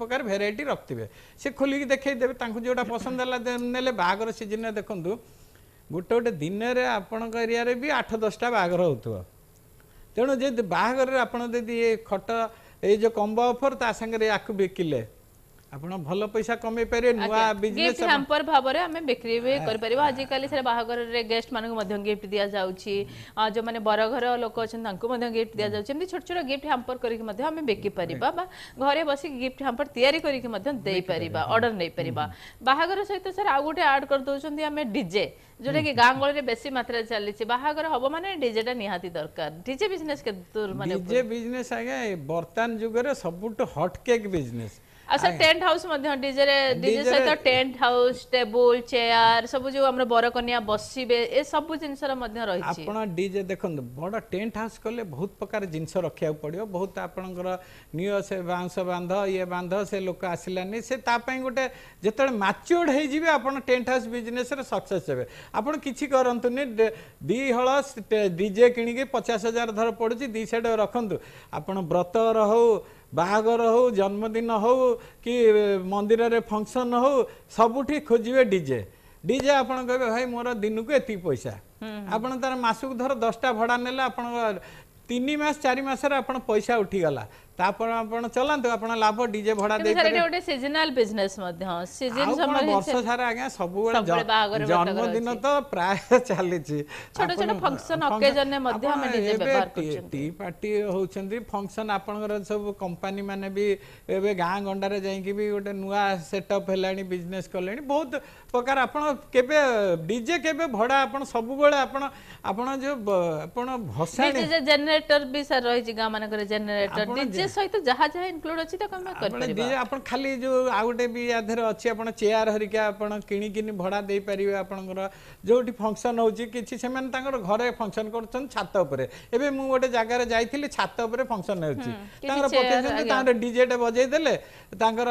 ପ୍ରକାର ଭେରାଇଟି ରଖିଥିବେ ସେ ଖୋଲିକି ଦେବେ ତାଙ୍କୁ ଯେଉଁଟା ପସନ୍ଦ ହେଲା ନେଲେ ବାହାଘର ସିଜିନ୍ରେ ଦେଖନ୍ତୁ ଗୋଟେ ଗୋଟେ ଦିନରେ ଆପଣଙ୍କ ଏରିଆରେ ବି ଆଠ ଦଶଟା ବାହାଘର ହେଉଥିବ ତେଣୁ ଯଦି ବାହାଘରରେ ଆପଣ ଯଦି ଏ ଖଟ ଏଇ ଯେଉଁ କମ୍ବ ଅଫର୍ ତା ସାଙ୍ଗରେ ଆକୁ ବିକିଲେ अपनो पैसा कमे परे नुवा बिजनेस गिफ्ट बिक्री भी कर परबा आज काल से बाहागर रे गेस्ट मान मध्यम गिफ्ट दि जाउ छी जो माने बर घर लोक अच्छे गिफ्ट दि जाउ छी हम छोट छोट गिफ्ट हैम्पर करी के मध्यम हमें बेकी घरे बसी गिफ्ट हैम्पर तैयारी करी के मध्यम देई सहित सर आ गुटे ऐड कर दउ डीजे जोटा कि गांव गोले बेस मात्रा चली छी हम हबो डीजे टा निहाती दरकार डीजे बिजनेस के दूर माने डीजे बिजनेस আচ্ছা টেন্ট হাউস মধ্যে ডিজে রে ডিজে সহিত টেন্ট হাউস টেবল চেয়ার সব যে আমরা বড় কনিয়া বসিবে এ সব জিনিসর মধ্যে রয়েছে আপন ডিজে দেখুন বড় টেন্ট হাউস কলে বহুত প্রকার জিনিস রাখিয়া পড়িও বহুত আপনকর নিয় সে বাঁশ বাঁধ ইয়ে বাঁধ সে লোক আসিলানি সে তা পাই গোটে যেতবে ম্যাচিওর হয়ে যাবে আপন টেন্ট হাউস বিজনেস রে সাকসেস হবে আপন কিছু নি দি হল ডিজে কিনিকি পচাশ হাজার ধর পড়ুছি দি সাইড রাখন্তু আপন ব্রত রহউ ବାହାଘର ହେଉ ଜନ୍ମଦିନ ହେଉ କି ମନ୍ଦିରରେ ଫଙ୍କସନ୍ ହେଉ ସବୁଠି ଖୋଜିବେ ଡିଜେ ଡିଜେ ଆପଣ କହିବେ ଭାଇ ମୋର ଦିନକୁ ଏତିକି ପଇସା ଆପଣ ତାର ମାସକୁ ଧର ଦଶଟା ଭଡ଼ା ନେଲେ ଆପଣଙ୍କ ତିନି ମାସ ଚାରି ମାସରେ ଆପଣ ପଇସା ଉଠିଗଲା তারপর আপন চলান্তু আপন লাভ ডিজে ভড়া দেই স্যার এটা গোটে সিজনাল বিজনেস মধ্য সিজন সময় বর্ষ সারা আজ্ঞা সবুবেলে জন্মদিন তো প্রায় চালিছি ছোট ছোট ফাংশন অকেজনে মধ্য আমি ডিজে ব্যবহার করছি টি পার্টি হউছন্তি ফাংশন আপনকৰ সব কোম্পানী মানে বি এবে গাঁ গণ্ডারে যাইকি বি গোটে নুয়া সেটআপ হেলানি বিজনেস কলেনি বহুত প্রকার আপন কেবে ডিজে কেবে ভড়া আপন সবুবেলে আপন আপন যে আপন ভসানি ডিজে জেনারেটর বি স্যার রহিছি গাঁ মানকরে জেনারেটর ডিজে ସହିତ ଯାହା ଯାହା ଇନକ୍ଲୁଡ୍ ଅଛି ତାକୁ ଆମେ କରିପାରିବା ଆପଣ ଖାଲି ଯୋଉ ଆଉ ଗୋଟେ ବି ଆ ଦେହରେ ଅଛି ଆପଣ ଚେୟାର ହରିକା ଆପଣ କିଣିକିନି ଭଡ଼ା ଦେଇପାରିବେ ଆପଣଙ୍କର ଯୋଉଠି ଫଙ୍କସନ୍ ହେଉଛି କିଛି ସେମାନେ ତାଙ୍କର ଘରେ ଫଙ୍କସନ୍ କରୁଛନ୍ତି ଛାତ ଉପରେ ଏବେ ମୁଁ ଗୋଟେ ଜାଗାରେ ଯାଇଥିଲି ଛାତ ଉପରେ ଫଙ୍କସନ୍ ହେଉଛି ତାଙ୍କର ପକେଇଛନ୍ତି ତାଙ୍କର ଡିଜେଟେ ବଜେଇ ଦେଲେ ତାଙ୍କର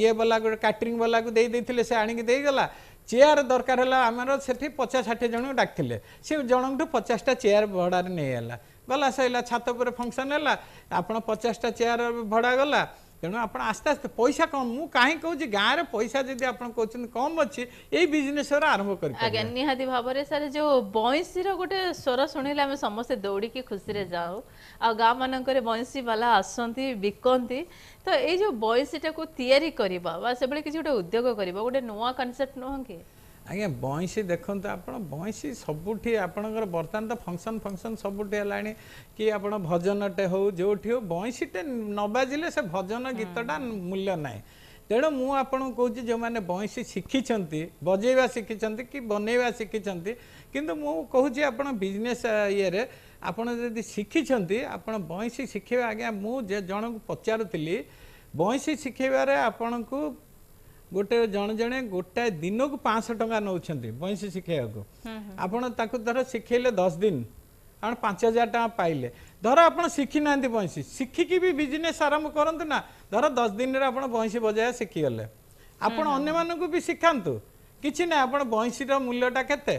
ଇଏ ବାଲା ଗୋଟେ କ୍ୟାଟରିଂ ବାଲାକୁ ଦେଇ ଦେଇଥିଲେ ସେ ଆଣିକି ଦେଇଗଲା ଚେୟାର ଦରକାର ହେଲା ଆମର ସେଠି ପଚାଶ ଷାଠିଏ ଜଣଙ୍କୁ ଡାକିଥିଲେ ସେ ଜଣଙ୍କଠୁ ପଚାଶଟା ଚେୟାର ଭଡ଼ାରେ ନେଇଗଲା ଗଲା ସରିଲା ଛାତ ଉପରେ ଫଙ୍କସନ୍ ହେଲା ଆପଣ ପଚାଶଟା ଚେୟାର ଭଡ଼ା ଗଲା ତେଣୁ ଆପଣ ଆସ୍ତେ ଆସ୍ତେ ପଇସା କମ୍ ମୁଁ କାହିଁ କହୁଛି ଗାଁରେ ପଇସା ଯଦି ଆପଣ କହୁଛନ୍ତି କମ୍ ଅଛି ଏଇ ବିଜନେସ୍ ଗୁରା ଆରମ୍ଭ କରିବେ ଆଜ୍ଞା ନିହାତି ଭାବରେ ସାର୍ ଯେଉଁ ବଇଁଶୀର ଗୋଟେ ସ୍ୱର ଶୁଣିଲେ ଆମେ ସମସ୍ତେ ଦୌଡ଼ିକି ଖୁସିରେ ଯାଉ ଆଉ ଗାଁମାନଙ୍କରେ ବଇଁଶୀବାଲା ଆସନ୍ତି ବିକନ୍ତି ତ ଏଇ ଯେଉଁ ବଇଁଶୀଟାକୁ ତିଆରି କରିବା ବା ସେଭଳି କିଛି ଗୋଟେ ଉଦ୍ୟୋଗ କରିବା ଗୋଟେ ନୂଆ କନସେପ୍ଟ ନୁହଁ କି ଆଜ୍ଞା ବଇଁଶୀ ଦେଖନ୍ତୁ ଆପଣ ବଇଁଶୀ ସବୁଠି ଆପଣଙ୍କର ବର୍ତ୍ତମାନ ତ ଫଙ୍କସନ୍ ଫଙ୍କସନ୍ ସବୁଠି ହେଲାଣି କି ଆପଣ ଭଜନଟେ ହେଉ ଯେଉଁଠି ହେଉ ବଇଁଶୀଟେ ନ ବାଜିଲେ ସେ ଭଜନ ଗୀତଟା ମୂଲ୍ୟ ନାହିଁ ତେଣୁ ମୁଁ ଆପଣଙ୍କୁ କହୁଛି ଯେଉଁମାନେ ବଇଁଶୀ ଶିଖିଛନ୍ତି ବଜେଇବା ଶିଖିଛନ୍ତି କି ବନେଇବା ଶିଖିଛନ୍ତି କିନ୍ତୁ ମୁଁ କହୁଛି ଆପଣ ବିଜନେସ୍ ଇଏରେ ଆପଣ ଯଦି ଶିଖିଛନ୍ତି ଆପଣ ବଇଁଶୀ ଶିଖିବା ଆଜ୍ଞା ମୁଁ ଯେ ଜଣଙ୍କୁ ପଚାରୁଥିଲି ବଇଁଶୀ ଶିଖେଇବାରେ ଆପଣଙ୍କୁ ଗୋଟେ ଜଣେ ଜଣେ ଗୋଟାଏ ଦିନକୁ ପାଞ୍ଚଶହ ଟଙ୍କା ନେଉଛନ୍ତି ବଇଁଶୀ ଶିଖେଇବାକୁ ଆପଣ ତାକୁ ଧର ଶିଖେଇଲେ ଦଶ ଦିନ ଆପଣ ପାଞ୍ଚ ହଜାର ଟଙ୍କା ପାଇଲେ ଧର ଆପଣ ଶିଖିନାହାନ୍ତି ବଇଁଶୀ ଶିଖିକି ବି ବିଜନେସ୍ ଆରମ୍ଭ କରନ୍ତୁ ନା ଧର ଦଶ ଦିନରେ ଆପଣ ବଇଁଶୀ ବଜାଇବା ଶିଖିଗଲେ ଆପଣ ଅନ୍ୟମାନଙ୍କୁ ବି ଶିଖାନ୍ତୁ କିଛି ନାହିଁ ଆପଣ ବଇଁଶୀର ମୂଲ୍ୟଟା କେତେ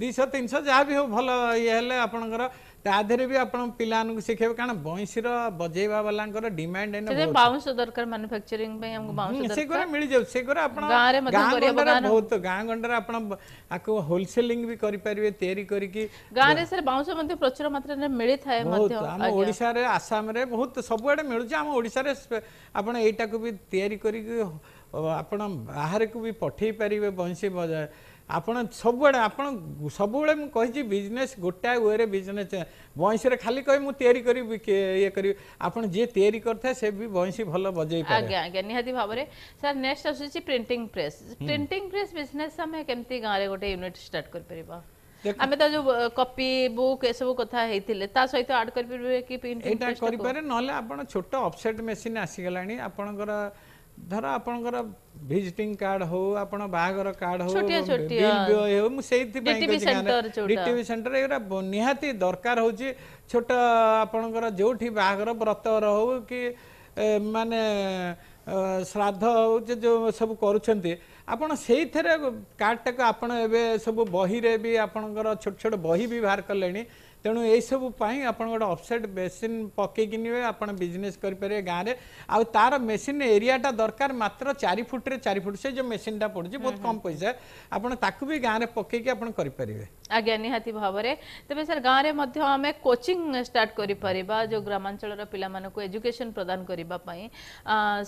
ଦୁଇଶହ ତିନିଶହ ଯାହା ବି ହେଉ ଭଲ ଇଏ ହେଲେ ଆପଣଙ୍କର ताधरे भी आपण पिलान को सिखेबे कारण बोंसी रो बजेबा वालांकर डिमांड है ना से बाउंस दरकार मैन्युफैक्चरिंग पे हमको बाउंस दरकार से करे मिल जाव से करे आपण गां रे मदन करिया बगान बहुत गां गंडर आपण आको होलसेलिंग भी करि परबे तेरी करि की गां रे सर बाउंस मते प्रचुर मात्रा रे मिले सब को भी तेरी करि की आपण बाहर को भी पठेई परबे ଆପଣ ସବୁଆଡ଼େ ଆପଣ ସବୁବେଳେ ମୁଁ କହିଛି ବିଜନେସ୍ ଗୋଟାଏ ୱେରେ ବିଜନେସ୍ ବଇଁଶୀରେ ଖାଲି କହିବି ମୁଁ ତିଆରି କରିବି ଇଏ କରିବି ଆପଣ ଯିଏ ତିଆରି କରିଥାଏ ସେ ବି ବଇଁଶୀ ଭଲ ବଜେଇ ଆଜ୍ଞା ଆଜ୍ଞା ନିହାତି ଭାବରେ ସାର୍ ନେକ୍ସଟ ଆସୁଛି printing press printing press business ଆମେ କେମିତି ଗାଁରେ ଗୋଟେ ୟୁନିଟ୍ ଷ୍ଟାର୍ଟ କରିପାରିବା ଆମେ ତ ଯୋଉ କପି ବୁକ୍ ଏସବୁ କଥା ହେଇଥିଲେ ତା ସହିତ ଆଡ୍ କରିପାରିବେ କି ଏଇଟା କରିପାରେ ନହେଲେ ଆପଣ ଛୋଟ ଅଫସେଟ୍ ମେସିନ୍ ଆସିଗଲାଣି ଆପଣଙ୍କର ଧର ଆପଣଙ୍କର ଭିଜିଟିଂ କାର୍ଡ ହଉ ଆପଣ ବାହାଘର କାର୍ଡ ହଉ ହଉ ମୁଁ ସେଇଥିପାଇଁ ଡିଟିଭି ସେଣ୍ଟର ଏଗୁଡ଼ା ନିହାତି ଦରକାର ହେଉଛି ଛୋଟ ଆପଣଙ୍କର ଯେଉଁଠି ବାହାଘର ବ୍ରତ ହଉ କି ମାନେ ଶ୍ରାଦ୍ଧ ହଉ ଯେଉଁ ସବୁ କରୁଛନ୍ତି ଆପଣ ସେଇଥିରେ କାର୍ଡ଼ଟାକୁ ଆପଣ ଏବେ ସବୁ ବହିରେ ବି ଆପଣଙ୍କର ଛୋଟ ଛୋଟ ବହି ବି ବାହାର କଲେଣି ତେଣୁ ଏଇସବୁ ପାଇଁ ଆପଣ ଗୋଟେ ଅଫସେଟ୍ ମେସିନ୍ ପକେଇକି ନେବେ ଆପଣ ବିଜନେସ୍ କରିପାରିବେ ଗାଁରେ ଆଉ ତା'ର ମେସିନ୍ ଏରିଆଟା ଦରକାର ମାତ୍ର ଚାରି ଫୁଟରେ ଚାରି ଫୁଟ ସେ ଯେଉଁ ମେସିନ୍ଟା ପଡ଼ୁଛି ବହୁତ କମ୍ ପଇସା ଆପଣ ତାକୁ ବି ଗାଁରେ ପକେଇକି ଆପଣ କରିପାରିବେ ଆଜ୍ଞା ନିହାତି ଭାବରେ ତେବେ ସାର୍ ଗାଁରେ ମଧ୍ୟ ଆମେ କୋଚିଂ ଷ୍ଟାର୍ଟ କରିପାରିବା ଯେଉଁ ଗ୍ରାମାଞ୍ଚଳର ପିଲାମାନଙ୍କୁ ଏଜୁକେସନ୍ ପ୍ରଦାନ କରିବା ପାଇଁ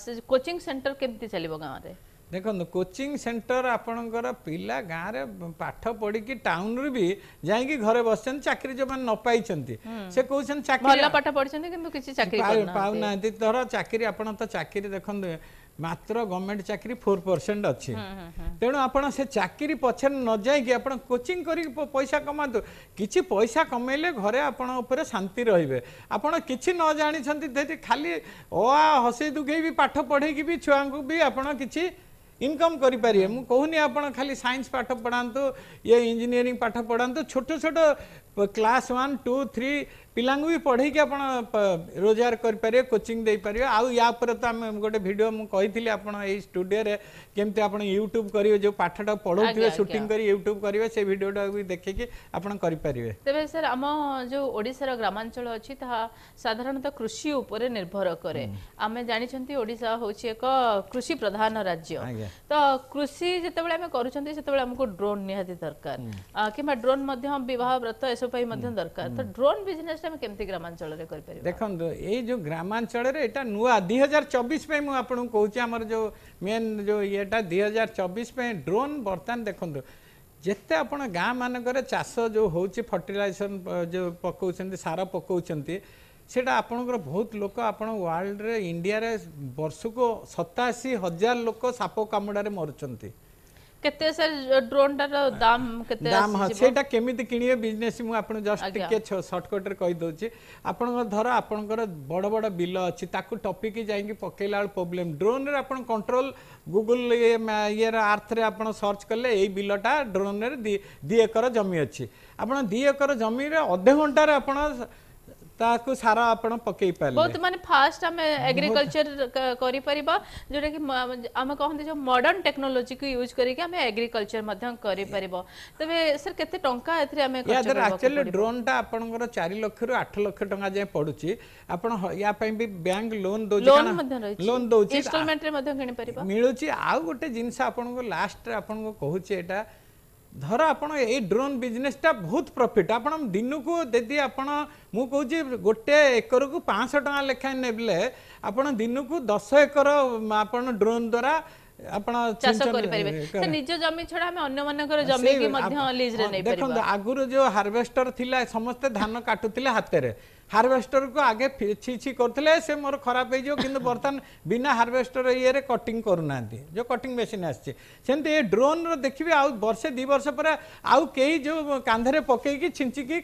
ସେ କୋଚିଂ ସେଣ୍ଟର କେମିତି ଚାଲିବ ଗାଁରେ ଦେଖନ୍ତୁ କୋଚିଂ ସେଣ୍ଟର ଆପଣଙ୍କର ପିଲା ଗାଁରେ ପାଠ ପଢ଼ିକି ଟାଉନରୁ ବି ଯାଇକି ଘରେ ବସିଛନ୍ତି ଚାକିରି ଯେଉଁମାନେ ନ ପାଇଛନ୍ତି ସେ କହୁଛନ୍ତି ଚାକିରି ପାଠ ପଢ଼ିଛନ୍ତି କିନ୍ତୁ କିଛି ଚାକିରି ପାଉନାହାନ୍ତି ଧର ଚାକିରି ଆପଣ ତ ଚାକିରି ଦେଖନ୍ତୁ ମାତ୍ର ଗଭର୍ଣ୍ଣମେଣ୍ଟ ଚାକିରି ଫୋର୍ ପରସେଣ୍ଟ ଅଛି ତେଣୁ ଆପଣ ସେ ଚାକିରି ପଛରେ ନ ଯାଇକି ଆପଣ କୋଚିଂ କରିକି ପଇସା କମାନ୍ତୁ କିଛି ପଇସା କମେଇଲେ ଘରେ ଆପଣଙ୍କ ଉପରେ ଶାନ୍ତି ରହିବେ ଆପଣ କିଛି ନ ଜାଣିଛନ୍ତି ଖାଲି ଅ ହସେଇ ଦୁଃଖେଇ ବି ପାଠ ପଢ଼େଇକି ବି ଛୁଆଙ୍କୁ ବି ଆପଣ କିଛି इनकम गरिपारे मह खाली सयन्स पाठ पढान् या इन्जिनयरिङ पाठ पढाँ छोटो छोटो क्लास वान् टु थ्री ପିଲାଙ୍କୁ ବି ପଢ଼େଇକି ଆପଣ ରୋଜଗାର କରିପାରିବେ କୋଚିଂ ଦେଇପାରିବେ ଆଉ ୟା ଉପରେ ତ ଆମେ ଗୋଟେ ଭିଡ଼ିଓ ମୁଁ କହିଥିଲି ଆପଣ ଏଇ ଷ୍ଟୁଡ଼ିଓରେ କେମିତି ଆପଣ ୟୁଟ୍ୟୁବ୍ କରିବେ ଯେଉଁ ପାଠଟା ପଢ଼ଉଥିବେ ସୁଟିଂ କରି ୟୁଟ୍ୟୁବ୍ କରିବେ ସେ ଭିଡ଼ିଓଟାକୁ ବି ଦେଖିକି ଆପଣ କରିପାରିବେ ତେବେ ସାର୍ ଆମ ଯେଉଁ ଓଡ଼ିଶାର ଗ୍ରାମାଞ୍ଚଳ ଅଛି ତାହା ସାଧାରଣତଃ କୃଷି ଉପରେ ନିର୍ଭର କରେ ଆମେ ଜାଣିଛନ୍ତି ଓଡ଼ିଶା ହେଉଛି ଏକ କୃଷି ପ୍ରଧାନ ରାଜ୍ୟ ତ କୃଷି ଯେତେବେଳେ ଆମେ କରୁଛନ୍ତି ସେତେବେଳେ ଆମକୁ ଡ୍ରୋନ୍ ନିହାତି ଦରକାର କିମ୍ବା ଡ୍ରୋନ୍ ମଧ୍ୟ ବିବାହ ବ୍ରତ ଏସବୁ ପାଇଁ ମଧ୍ୟ ଦରକାର ତ ଡ୍ରୋନ୍ ବିଜନେସ୍ ପ୍ରୟାସଟା ଆମେ କେମିତି ଗ୍ରାମାଞ୍ଚଳରେ କରିପାରିବା ଦେଖନ୍ତୁ ଏଇ ଯେଉଁ ଗ୍ରାମାଞ୍ଚଳରେ ଏଇଟା ନୂଆ ଦୁଇ ହଜାର ଚବିଶ ପାଇଁ ମୁଁ ଆପଣଙ୍କୁ କହୁଛି ଆମର ଯେଉଁ ମେନ୍ ଯେଉଁ ଇଏଟା ଦୁଇ ହଜାର ଚବିଶ ପାଇଁ ଡ୍ରୋନ୍ ବର୍ତ୍ତମାନ ଦେଖନ୍ତୁ ଯେତେ ଆପଣ ଗାଁମାନଙ୍କରେ ଚାଷ ଯେଉଁ ହେଉଛି ଫର୍ଟିଲାଇଜେସନ୍ ଯେଉଁ ପକାଉଛନ୍ତି ସାର ପକାଉଛନ୍ତି সেটা আপনার বহুত লোক আপনার ওয়ার্ল্ডরে ইন্ডিয়ার বর্ষক সতাশি হাজার লোক সাপ কামুড়ার মরুচার କେତେ ସାର୍ ଡ୍ରୋନ୍ଟାର ଦାମ୍ କେତେ ଦାମ୍ ହଁ ସେଇଟା କେମିତି କିଣିବେ ବିଜନେସ୍ ମୁଁ ଆପଣ ଜଷ୍ଟ ଟିକେ ସର୍ଟକଟ୍ରେ କହିଦେଉଛି ଆପଣଙ୍କ ଧର ଆପଣଙ୍କର ବଡ଼ ବଡ଼ ବିଲ ଅଛି ତାକୁ ଟପିକି ଯାଇକି ପକେଇଲା ବେଳେ ପ୍ରୋବ୍ଲେମ୍ ଡ୍ରୋନ୍ରେ ଆପଣ କଣ୍ଟ୍ରୋଲ ଗୁଗୁଲ ଇଏର ଆର୍ଥରେ ଆପଣ ସର୍ଚ୍ଚ କଲେ ଏଇ ବିଲଟା ଡ୍ରୋନ୍ରେ ଦୁଇ ଏକର ଜମି ଅଛି ଆପଣ ଦୁଇ ଏକର ଜମିରେ ଅଧେ ଘଣ୍ଟାରେ ଆପଣ ତାକୁ ସାର ଆପଣ ପକେଇ ପାରିବେ ବହୁତ ମାନେ ଫାଷ୍ଟ ଆମେ ଏଗ୍ରିକଲଚର କରିପାରିବା ଯେଉଁଟାକି ଆମେ କହନ୍ତି ଯୋଉ ମଡର୍ଣ୍ଣ ଟେକ୍ନୋଲୋଜିକୁ ୟୁଜ୍ କରିକି ଆମେ ଏଗ୍ରିକଲଚର ମଧ୍ୟ କରିପାରିବ ତେବେ ସାର୍ କେତେ ଟଙ୍କା ଏଥିରେ ଆମେ ଆକ୍ଚୁଆଲି ଡ୍ରୋନ୍ଟା ଆପଣଙ୍କର ଚାରି ଲକ୍ଷରୁ ଆଠ ଲକ୍ଷ ଟଙ୍କା ଯାଏଁ ପଡ଼ୁଛି ଆପଣ ୟା ପାଇଁ ବି ବ୍ୟାଙ୍କ ଲୋନ୍ ଦେଉଛି ଲୋନ୍ ଦେଉଛି ଇନଷ୍ଟଲମେଣ୍ଟରେ ମଧ୍ୟ କିଣିପାରିବ ମିଳୁଛି ଆଉ ଗୋଟେ ଜିନିଷ ଆପଣଙ୍କୁ ଲାଷ୍ଟରେ ଆପଣଙ୍କୁ କହୁଛି ଏଇଟା ଧର ଆପଣ ଏଇ ଡ୍ରୋନ୍ ବିଜନେସ୍ଟା ବହୁତ ପ୍ରଫିଟ୍ ଆପଣ ଦିନକୁ ଯଦି ଆପଣ ମୁଁ କହୁଛି ଗୋଟେ ଏକରକୁ ପାଞ୍ଚଶହ ଟଙ୍କା ଲେଖାଏଁ ନେବେ ଆପଣ ଦିନକୁ ଦଶ ଏକର ଆପଣ ଡ୍ରୋନ୍ ଦ୍ୱାରା ଆପଣ ଚାଷ କରିପାରିବେ ସେ ନିଜ ଜମି ଛଡ଼ା ଆମେ ଅନ୍ୟମାନଙ୍କର ଜମିକି ମଧ୍ୟ ଲିଜରେ ନେଇପାରିବା ଦେଖନ୍ତୁ ଆଗରୁ ଯେଉଁ ହାର୍ଭେଷ୍ଟର ଥିଲା ସମସ୍ତେ ଧାନ କାଟୁଥିଲେ ହାତରେ ହାର୍ଭେଷ୍ଟରକୁ ଆଗେ ଛି ଛି କରୁଥିଲେ ସେ ମୋର ଖରାପ ହେଇଯିବ କିନ୍ତୁ ବର୍ତ୍ତମାନ ବିନା ହାର୍ଭେଷ୍ଟର ଇଏରେ କଟିଂ କରୁନାହାନ୍ତି ଯେଉଁ କଟିଂ ମେସିନ୍ ଆସିଛି ସେମିତି ଏ ଡ୍ରୋନ୍ର ଦେଖିବେ ଆଉ ବର୍ଷେ ଦୁଇ ବର୍ଷ ପରେ ଆଉ କେହି ଯେଉଁ କାନ୍ଧରେ ପକେଇକି ଛିଞ୍ଚିକି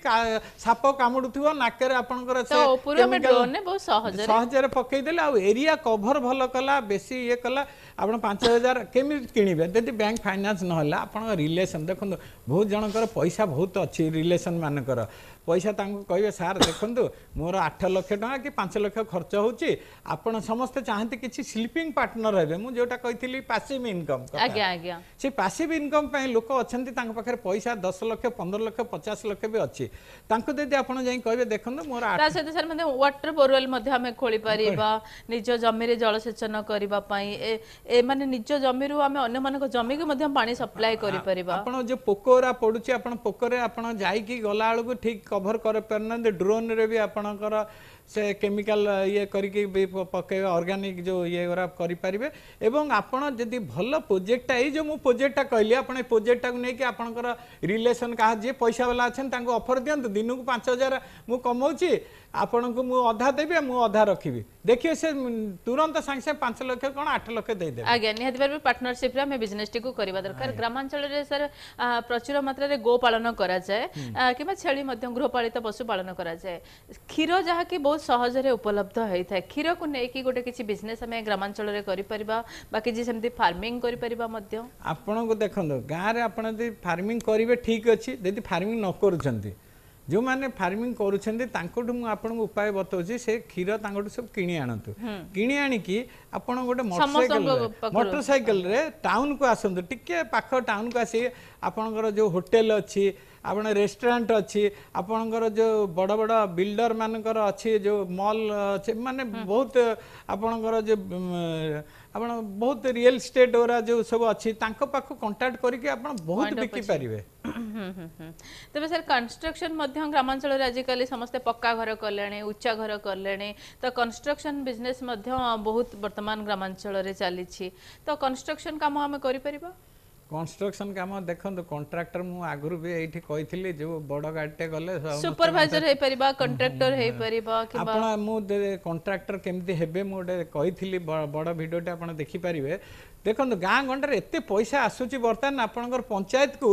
ସାପ କାମୁଡ଼ୁଥିବ ନାକରେ ଆପଣଙ୍କର ସହଜରେ ପକେଇଦେଲେ ଆଉ ଏରିଆ କଭର ଭଲ କଲା ବେଶୀ ଇଏ କଲା ଆପଣ ପାଞ୍ଚ ହଜାର କେମିତି କିଣିବେ ଯଦି ବ୍ୟାଙ୍କ ଫାଇନାନ୍ସ ନହେଲା ଆପଣଙ୍କ ରିଲେସନ୍ ଦେଖନ୍ତୁ ବହୁତ ଜଣଙ୍କର ପଇସା ବହୁତ ଅଛି ରିଲେସନ୍ ମାନଙ୍କର ପଇସା ତାଙ୍କୁ କହିବେ ସାର୍ ଦେଖନ୍ତୁ ମୋର ଆଠ ଲକ୍ଷ ଟଙ୍କା କି ପାଞ୍ଚ ଲକ୍ଷ ଖର୍ଚ୍ଚ ହେଉଛି ଆପଣ ସମସ୍ତେ ଚାହାନ୍ତି କିଛି ସ୍ଲିପିଂ ପାର୍ଟନର ହେବେ ମୁଁ ଯେଉଁଟା କହିଥିଲି ପାସିଭ୍ ଇନକମ୍ ସେ ପାସିଭ୍ ଇନକମ୍ ପାଇଁ ଲୋକ ଅଛନ୍ତି ତାଙ୍କ ପାଖରେ ପଇସା ଦଶ ଲକ୍ଷ ପନ୍ଦର ଲକ୍ଷ ପଚାଶ ଲକ୍ଷ ବି ଅଛି ତାଙ୍କୁ ଯଦି ଆପଣ ଯାଇ କହିବେ ଦେଖନ୍ତୁ ମୋର ତା ସହିତ ସାର୍ ମଧ୍ୟ ୱାଟର ବୋରୱେଲ୍ ମଧ୍ୟ ଆମେ ଖୋଳିପାରିବା ନିଜ ଜମିରେ ଜଳସେଚନ କରିବା ପାଇଁ ଏ ମାନେ ନିଜ ଜମିରୁ ଆମେ ଅନ୍ୟମାନଙ୍କ ଜମିକୁ ମଧ୍ୟ ପାଣି ସପ୍ଲାଏ କରିପାରିବା ଆପଣ ଯେଉଁ ପୋକରା ପଡ଼ୁଛି ଆପଣ ପୋକରେ ଆପଣ ଯାଇକି ଗଲା ବେଳକୁ ଠିକ୍ কভর କରିପାରୁନାହାନ୍ତି ଡ୍ରୋନ୍ରେ ବି ଆପଣଙ୍କର সে কেমিকাল ইয়ে করিকি পকাইবে অর্গানিক যে ইয়ে গুড়া করে এবং আপনার যদি ভাল প্রোজেক্টটা এই যে মু প্রোজেক্টটা কহিলি আপনার প্রোজেক্টটা নিয়ে আপনার রিলেসন কাহ যে পয়সাওয়ালা আছেন তাঁকু অফর দিও দিনকু পাঁচ হাজার মু কমাউছি আপনার মু অধা দেবি মু অধা রাখবি দেখবে সে তুরন্ত সাংে সাংে পাঁচ লক্ষ কোণ আট লক্ষ দিয়ে আজ্ঞা নিহতি ভাবে পার্টনারশিপ্রে আমি বিজনেসটি করা দরকার গ্রামাঞ্চলের স্যার প্রচুর মাত্রায় গোপালন করা যায় কিংবা ছেড়ি গৃহপালিত পশু পালন করা যায় ক্ষীর যা কি বহু ବହୁତ ସହଜରେ ଉପଲବ୍ଧ ହୋଇଥାଏ କ୍ଷୀରକୁ ନେଇକି ଗୋଟେ କିଛି ବିଜନେସ୍ ଆମେ ଗ୍ରାମାଞ୍ଚଳରେ କରିପାରିବା ବା କିଛି ସେମିତି ଫାର୍ମିଂ କରିପାରିବା ମଧ୍ୟ ଆପଣଙ୍କୁ ଦେଖନ୍ତୁ ଗାଁରେ ଆପଣ ଯଦି ଫାର୍ମିଂ କରିବେ ଠିକ୍ ଅଛି ଯଦି ଫାର୍ମିଂ ନ କରୁଛନ୍ତି ଯେଉଁମାନେ ଫାର୍ମିଂ କରୁଛନ୍ତି ତାଙ୍କଠୁ ମୁଁ ଆପଣଙ୍କୁ ଉପାୟ ବତାଉଛି ସେ କ୍ଷୀର ତାଙ୍କଠୁ ସବୁ କିଣି ଆଣନ୍ତୁ କିଣି ଆଣିକି ଆପଣ ଗୋଟେ ମଟରସାଇକେଲ ମଟରସାଇକେଲରେ ଟାଉନକୁ ଆସନ୍ତୁ ଟିକେ ପାଖ ଟାଉନକୁ ଆସି ଆପଣଙ୍କର ଯେଉଁ ହୋଟେଲ ଅଛି ଆପଣ ରେଷ୍ଟୁରାଣ୍ଟ ଅଛି ଆପଣଙ୍କର ଯେଉଁ ବଡ଼ ବଡ଼ ବିଲ୍ଡରମାନଙ୍କର ଅଛି ଯେଉଁ ମଲ୍ ଅଛି ମାନେ ବହୁତ ଆପଣଙ୍କର ଯେଉଁ ଆପଣ ବହୁତ ରିଅଲ ଷ୍ଟେଟ୍ ଗୁରା ଯେଉଁ ସବୁ ଅଛି ତାଙ୍କ ପାଖକୁ କଣ୍ଟାକ୍ଟ କରିକି ଆପଣ ବହୁତ ବିକି ପାରିବେ ତେବେ ସାର୍ କନଷ୍ଟ୍ରକ୍ସନ୍ ମଧ୍ୟ ଗ୍ରାମାଞ୍ଚଳରେ ଆଜିକାଲି ସମସ୍ତେ ପକ୍କା ଘର କଲେଣି ଉଚ୍ଚା ଘର କଲେଣି ତ କନଷ୍ଟ୍ରକ୍ସନ୍ ବିଜନେସ୍ ମଧ୍ୟ ବହୁତ ବର୍ତ୍ତମାନ ଗ୍ରାମାଞ୍ଚଳରେ ଚାଲିଛି ତ କନଷ୍ଟ୍ରକ୍ସନ୍ କାମ ଆମେ କରିପାରିବା କନଷ୍ଟ୍ରକ୍ସନ୍ କାମ ଦେଖନ୍ତୁ କଣ୍ଟ୍ରାକ୍ଟର ମୁଁ ଆଗରୁ ବି ଏଇଠି କହିଥିଲି ଯେଉଁ ବଡ଼ ଗାଡ଼ିଟେ ଗଲେ ସୁପରଭାଇଜର ହେଇପାରିବ କଣ୍ଟ୍ରାକ୍ଟର ହେଇପାରିବ ଆପଣ ମୁଁ କଣ୍ଟ୍ରାକ୍ଟର କେମିତି ହେବେ ମୁଁ ଗୋଟେ କହିଥିଲି ବଡ଼ ଭିଡ଼ିଓଟେ ଆପଣ ଦେଖିପାରିବେ ଦେଖନ୍ତୁ ଗାଁ ଗଣ୍ଡାରେ ଏତେ ପଇସା ଆସୁଛି ବର୍ତ୍ତମାନ ଆପଣଙ୍କର ପଞ୍ଚାୟତକୁ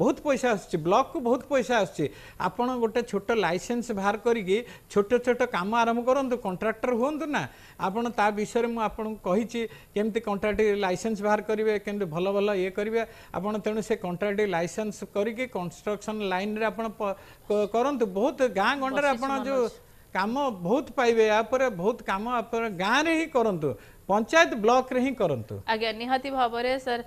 ବହୁତ ପଇସା ଆସୁଛି ବ୍ଲକକୁ ବହୁତ ପଇସା ଆସୁଛି ଆପଣ ଗୋଟେ ଛୋଟ ଲାଇସେନ୍ସ ବାହାର କରିକି ଛୋଟ ଛୋଟ କାମ ଆରମ୍ଭ କରନ୍ତୁ କଣ୍ଟ୍ରାକ୍ଟର ହୁଅନ୍ତୁ ନା ଆପଣ ତା ବିଷୟରେ ମୁଁ ଆପଣଙ୍କୁ କହିଛି କେମିତି କଣ୍ଟ୍ରାକ୍ଟ ଲାଇସେନ୍ସ ବାହାର କରିବେ କେମିତି ଭଲ ଭଲ ଇଏ କରିବେ ଆପଣ ତେଣୁ ସେ କଣ୍ଟ୍ରାକ୍ଟ ଲାଇସେନ୍ସ କରିକି କନଷ୍ଟ୍ରକ୍ସନ୍ ଲାଇନ୍ରେ ଆପଣ କରନ୍ତୁ ବହୁତ ଗାଁ ଗଣ୍ଡାରେ ଆପଣ ଯେଉଁ କାମ ବହୁତ ପାଇବେ ପରେ ବହୁତ କାମ ଆପଣ ଗାଁରେ ହିଁ କରନ୍ତୁ पंचायत ब्लक रे ही करंतु आज्ञा निहाती भावरे सर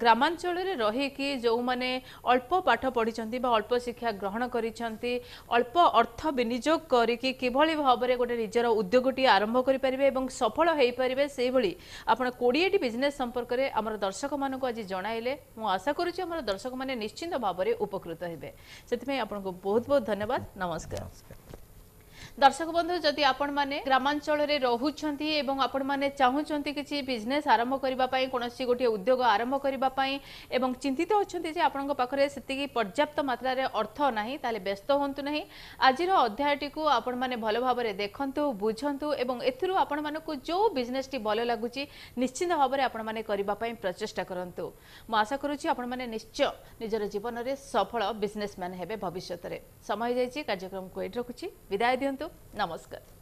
ग्रामांचल रे रही कि जो माने अल्प पाठ पढ़िछन्ति बा अल्प शिक्षा ग्रहण करिछन्ति अल्प अर्थ विनियोग करिकि किभଳି भावरे गोटे निजर उद्योगटी आरंभ करि परिबे एवं सफल हेई परिबे सेही भଳି आपण 20 टी बिजनेस संपर्क रे हमर दर्शक मानक आज जणाइले मु आशा करूछि हमर दर्शक माने निश्चिंत भावरे उपकृत हेबे सेति पई आपन को बहुत बहुत धन्यवाद नमस्कार দর্শক বন্ধু যদি আপনার গ্রামাঞ্চলের রুচান এবং আপনার চাহুমান কিছু বিজনেস আরম্ভ করা কোণী গোটি উদ্যোগ আরম্ভ করা এবং চিন্তিত অনেক যে আপনার পাখে সেটি পর্যাপ্ত মাত্রার অর্থ না তাহলে ব্যস্ত হুঁতু না আজির অধ্যায়টি আপনার ভালো ভাবে দেখতু বুঝতু এবং এর আপনার যে বিজনেসটি ভালো লাগুচি নিশ্চিত ভাবে আপনার করা প্রচেষ্টা করতু মু আশা করুছি আপনার নিশ্চয় নিজের জীবনের সফল বিজনেসম্যান হবে ভবিষ্যতের সময় যাই কার্যক্রম এটি রাখুছি বিদায় দিও तो नमस्कार